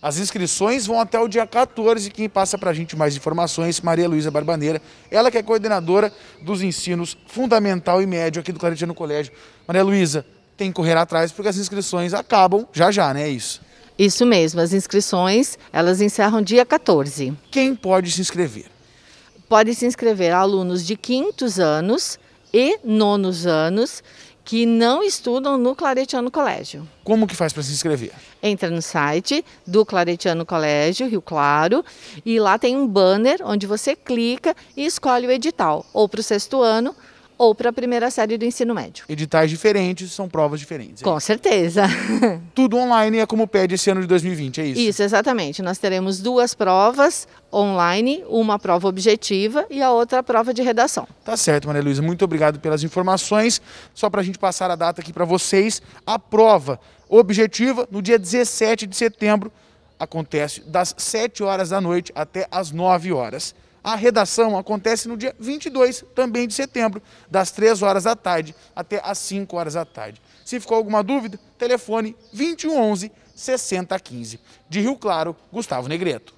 As inscrições vão até o dia 14 e quem passa para a gente mais informações, Maria Luísa Barbaneira, ela que é coordenadora dos ensinos fundamental e médio aqui do Claretiano Colégio. Maria Luísa, tem que correr atrás porque as inscrições acabam já já, né? É isso. Isso mesmo, as inscrições, elas encerram dia 14. Quem pode se inscrever? Pode se inscrever alunos de quintos anos e nonos anos que não estudam no Claretiano Colégio. Como que faz para se inscrever? Entra no site do Claretiano Colégio, Rio Claro, e lá tem um banner onde você clica e escolhe o edital, ou para o sexto ano, ou para a primeira série do ensino médio. Editais diferentes são provas diferentes. Com certeza. Tudo online é como pede esse ano de 2020, é isso? Isso, exatamente. Nós teremos duas provas online, uma prova objetiva e a outra prova de redação. Tá certo, Maria Luísa. Muito obrigado pelas informações. Só para a gente passar a data aqui para vocês, a prova objetiva no dia 17 de setembro acontece das 7 horas da noite até as 9 horas. A redação acontece no dia 22, também de setembro, das 3 horas da tarde até as 5 horas da tarde. Se ficou alguma dúvida, telefone 2111 6015. De Rio Claro, Gustavo Negreto.